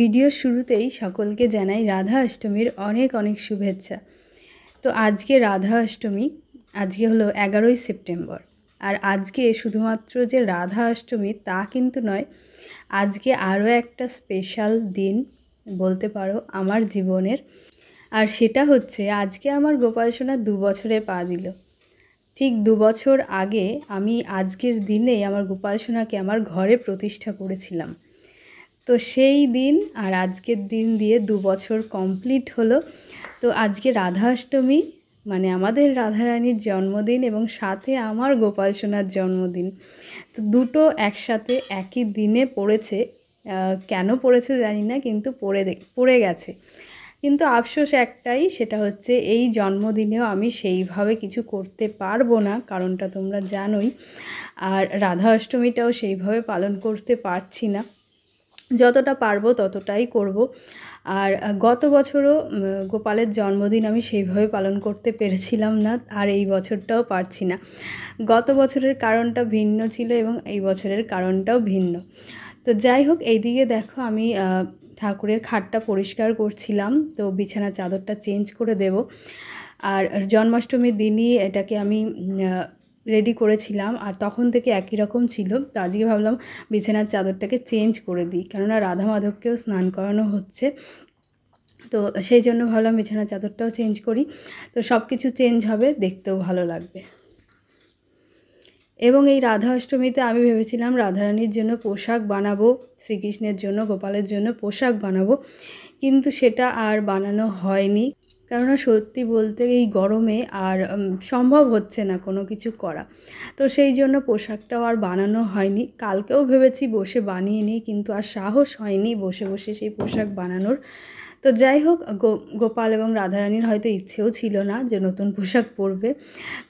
video শুরুতেই সকলকে জানাই রাধা অষ্টমীর অনেক অনেক শুভেচ্ছা তো আজকে রাধা অষ্টমী আজকে হলো এগারোই সেপ্টেম্বর আর আজকে শুধুমাত্র যে রাধা অষ্টমী তা কিন্তু নয় আজকে আরও একটা স্পেশাল দিন বলতে পারো আমার জীবনের আর সেটা হচ্ছে আজকে আমার গোপাল সোনা দু বছরে পা দিল ঠিক দু বছর আগে আমি আজকের দিনেই আমার গোপাল সোনাকে আমার ঘরে প্রতিষ্ঠা করেছিলাম তো সেই দিন আর আজকের দিন দিয়ে দু বছর কমপ্লিট হলো তো আজকে রাধাষ্টমী মানে আমাদের রাধারানীর জন্মদিন এবং সাথে আমার গোপাল সোনার জন্মদিন তো দুটো একসাথে একই দিনে পড়েছে কেন পড়েছে জানি না কিন্তু পড়ে পড়ে গেছে কিন্তু আফসোস একটাই সেটা হচ্ছে এই জন্মদিনেও আমি সেইভাবে কিছু করতে পারবো না কারণটা তোমরা জানোই আর রাধা অষ্টমীটাও সেইভাবে পালন করতে পারছি না যতটা পারবো ততটাই করব আর গত বছরও গোপালের জন্মদিন আমি সেইভাবে পালন করতে পেরেছিলাম না আর এই বছরটাও পারছি না গত বছরের কারণটা ভিন্ন ছিল এবং এই বছরের কারণটাও ভিন্ন তো যাই হোক এইদিকে দেখো আমি ঠাকুরের খাটটা পরিষ্কার করছিলাম তো বিছানা চাদরটা চেঞ্জ করে দেব আর জন্মাষ্টমীর দিনই এটাকে আমি রেডি করেছিলাম আর তখন থেকে একই রকম ছিল তো আজকে ভাবলাম বিছানার চাদরটাকে চেঞ্জ করে দিই কেননা রাধা মাধবকেও স্নান করানো হচ্ছে তো সেই জন্য ভাবলাম বিছানার চাদরটাও চেঞ্জ করি তো সব কিছু চেঞ্জ হবে দেখতেও ভালো লাগবে এবং এই রাধা অষ্টমীতে আমি ভেবেছিলাম রাধারানীর জন্য পোশাক বানাবো শ্রীকৃষ্ণের জন্য গোপালের জন্য পোশাক বানাবো কিন্তু সেটা আর বানানো হয়নি কেননা সত্যি বলতে এই গরমে আর সম্ভব হচ্ছে না কোনো কিছু করা তো সেই জন্য পোশাকটাও আর বানানো হয়নি কালকেও ভেবেছি বসে বানিয়ে নিই কিন্তু আর সাহস হয়নি বসে বসে সেই পোশাক বানানোর তো যাই হোক গোপাল এবং রাধারানীর হয়তো ইচ্ছেও ছিল না যে নতুন পোশাক পরবে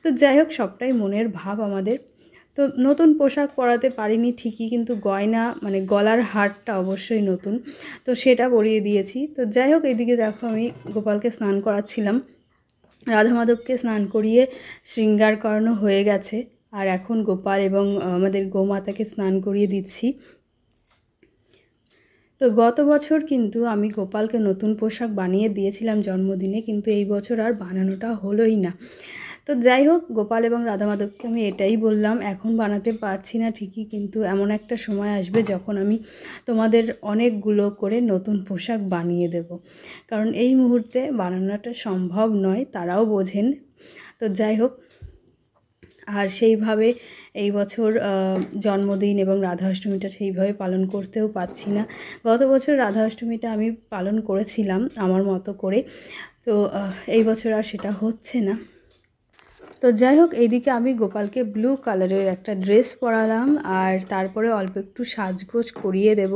তো যাই হোক সবটাই মনের ভাব আমাদের তো নতুন পোশাক পরাতে পারিনি ঠিকই কিন্তু গয়না মানে গলার হারটা অবশ্যই নতুন তো সেটা পরিয়ে দিয়েছি তো যাই হোক এদিকে দেখো আমি গোপালকে স্নান করাচ্ছিলাম রাধা মাধবকে স্নান করিয়ে শৃঙ্গার করানো হয়ে গেছে আর এখন গোপাল এবং আমাদের গোমাতাকে স্নান করিয়ে দিচ্ছি তো গত বছর কিন্তু আমি গোপালকে নতুন পোশাক বানিয়ে দিয়েছিলাম জন্মদিনে কিন্তু এই বছর আর বানানোটা হলোই না তো যাই হোক গোপাল এবং রাধা মাধবকে আমি এটাই বললাম এখন বানাতে পারছি না ঠিকই কিন্তু এমন একটা সময় আসবে যখন আমি তোমাদের অনেকগুলো করে নতুন পোশাক বানিয়ে দেব কারণ এই মুহূর্তে বানানোটা সম্ভব নয় তারাও বোঝেন তো যাই হোক আর সেইভাবে এই বছর জন্মদিন এবং রাধা অষ্টমীটা সেইভাবে পালন করতেও পাচ্ছি না গত বছর রাধা অষ্টমীটা আমি পালন করেছিলাম আমার মতো করে তো এই বছর আর সেটা হচ্ছে না তো যাই হোক এইদিকে আমি গোপালকে ব্লু কালারের একটা ড্রেস পরালাম আর তারপরে অল্প একটু সাজগোজ করিয়ে দেব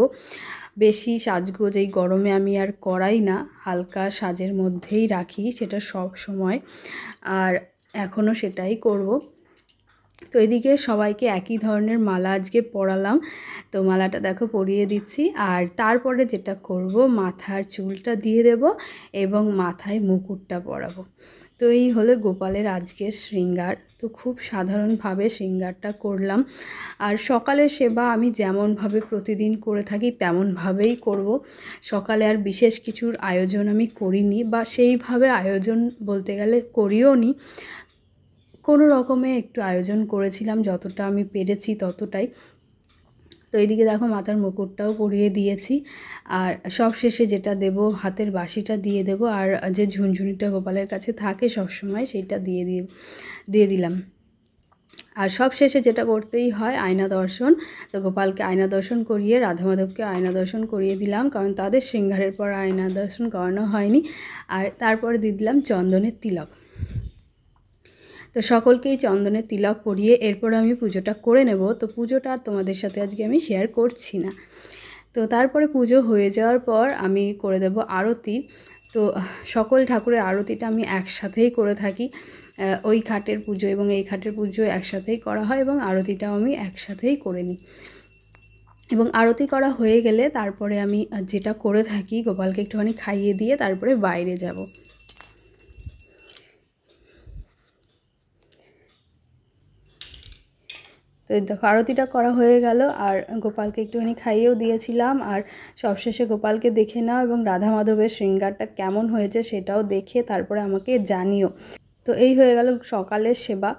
বেশি সাজগোজ এই গরমে আমি আর করাই না হালকা সাজের মধ্যেই রাখি সেটা সব সময় আর এখনও সেটাই করব তো এদিকে সবাইকে একই ধরনের মালা আজকে পরালাম তো মালাটা দেখো পরিয়ে দিচ্ছি আর তারপরে যেটা করব মাথার চুলটা দিয়ে দেব এবং মাথায় মুকুটটা পরাবো তো এই হলো গোপালের আজকের শৃঙ্গার তো খুব সাধারণভাবে শৃঙ্গারটা করলাম আর সকালের সেবা আমি যেমনভাবে প্রতিদিন করে থাকি তেমনভাবেই করব সকালে আর বিশেষ কিছুর আয়োজন আমি করিনি বা সেইভাবে আয়োজন বলতে গেলে করিও নি কোনো রকমে একটু আয়োজন করেছিলাম যতটা আমি পেরেছি ততটাই তো এইদিকে দেখো মাথার মুকুটটাও পরিয়ে দিয়েছি আর সব শেষে যেটা দেব হাতের বাঁশিটা দিয়ে দেব আর যে ঝুনঝুনিটা গোপালের কাছে থাকে সবসময় সেইটা দিয়ে দিয়ে দিয়ে দিলাম আর সব শেষে যেটা করতেই হয় আয়না দর্শন তো গোপালকে আয়না দর্শন করিয়ে রাধা মাধবকে আয়না দর্শন করিয়ে দিলাম কারণ তাদের সিংহারের পর আয়না দর্শন করানো হয়নি আর তারপরে দিয়ে দিলাম চন্দনের তিলক তো সকলকেই চন্দনের তিলক পরিয়ে এরপর আমি পুজোটা করে নেব তো পুজোটা আর তোমাদের সাথে আজকে আমি শেয়ার করছি না তো তারপরে পুজো হয়ে যাওয়ার পর আমি করে দেব আরতি তো সকল ঠাকুরের আরতিটা আমি একসাথেই করে থাকি ওই ঘাটের পুজো এবং এই ঘাটের পুজো একসাথেই করা হয় এবং আরতিটাও আমি একসাথেই করে নিই এবং আরতি করা হয়ে গেলে তারপরে আমি যেটা করে থাকি গোপালকে একটুখানি খাইয়ে দিয়ে তারপরে বাইরে যাব তো দেখো আরতিটা করা হয়ে গেল আর গোপালকে একটুখানি খাইয়েও দিয়েছিলাম আর সবশেষে গোপালকে দেখে নাও এবং রাধা মাধবের শৃঙ্গারটা কেমন হয়েছে সেটাও দেখে তারপরে আমাকে জানিও তো এই হয়ে গেল সকালের সেবা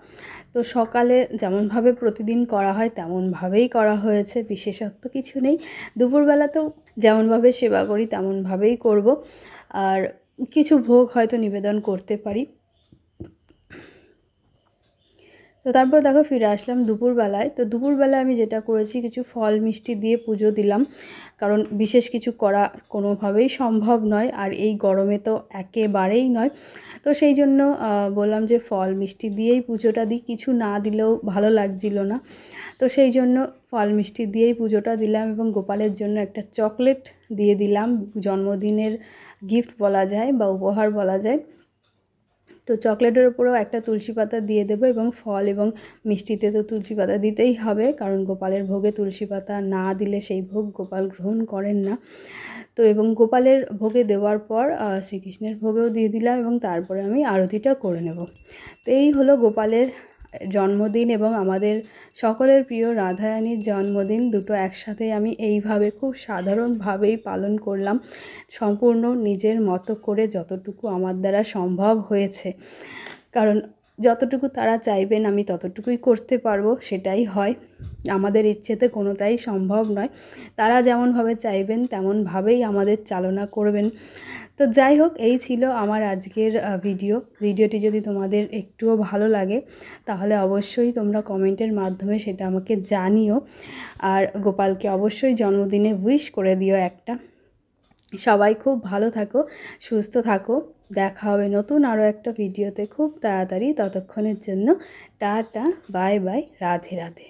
তো সকালে যেমনভাবে প্রতিদিন করা হয় তেমনভাবেই করা হয়েছে বিশেষত্ব কিছু নেই দুপুরবেলাতেও যেমনভাবে সেবা করি তেমনভাবেই করব আর কিছু ভোগ হয়তো নিবেদন করতে পারি তো তারপর দেখো ফিরে আসলাম দুপুরবেলায় তো দুপুরবেলায় আমি যেটা করেছি কিছু ফল মিষ্টি দিয়ে পুজো দিলাম কারণ বিশেষ কিছু করা কোনোভাবেই সম্ভব নয় আর এই গরমে তো একেবারেই নয় তো সেই জন্য বললাম যে ফল মিষ্টি দিয়েই পুজোটা দিই কিছু না দিলেও ভালো লাগছিল না তো সেই জন্য ফল মিষ্টি দিয়েই পুজোটা দিলাম এবং গোপালের জন্য একটা চকলেট দিয়ে দিলাম জন্মদিনের গিফট বলা যায় বা উপহার বলা যায় তো চকলেটের ওপরেও একটা তুলসী পাতা দিয়ে দেবো এবং ফল এবং মিষ্টিতে তো তুলসী পাতা দিতেই হবে কারণ গোপালের ভোগে তুলসী পাতা না দিলে সেই ভোগ গোপাল গ্রহণ করেন না তো এবং গোপালের ভোগে দেওয়ার পর শ্রীকৃষ্ণের ভোগেও দিয়ে দিলাম এবং তারপরে আমি আরতিটা করে নেব তো এই হলো গোপালের জন্মদিন এবং আমাদের সকলের প্রিয় রাধারানীর জন্মদিন দুটো একসাথে আমি এইভাবে খুব সাধারণভাবেই পালন করলাম সম্পূর্ণ নিজের মতো করে যতটুকু আমার দ্বারা সম্ভব হয়েছে কারণ যতটুকু তারা চাইবেন আমি ততটুকুই করতে পারবো সেটাই হয় আমাদের ইচ্ছেতে কোনোটাই সম্ভব নয় তারা যেমনভাবে চাইবেন তেমনভাবেই আমাদের চালনা করবেন তো যাই হোক এই ছিল আমার আজকের ভিডিও ভিডিওটি যদি তোমাদের একটুও ভালো লাগে তাহলে অবশ্যই তোমরা কমেন্টের মাধ্যমে সেটা আমাকে জানিও আর গোপালকে অবশ্যই জন্মদিনে উইশ করে দিও একটা সবাই খুব ভালো থাকো সুস্থ থাকো দেখা হবে নতুন আরও একটা ভিডিওতে খুব তাড়াতাড়ি ততক্ষণের জন্য tata bye bye Radhe Radhe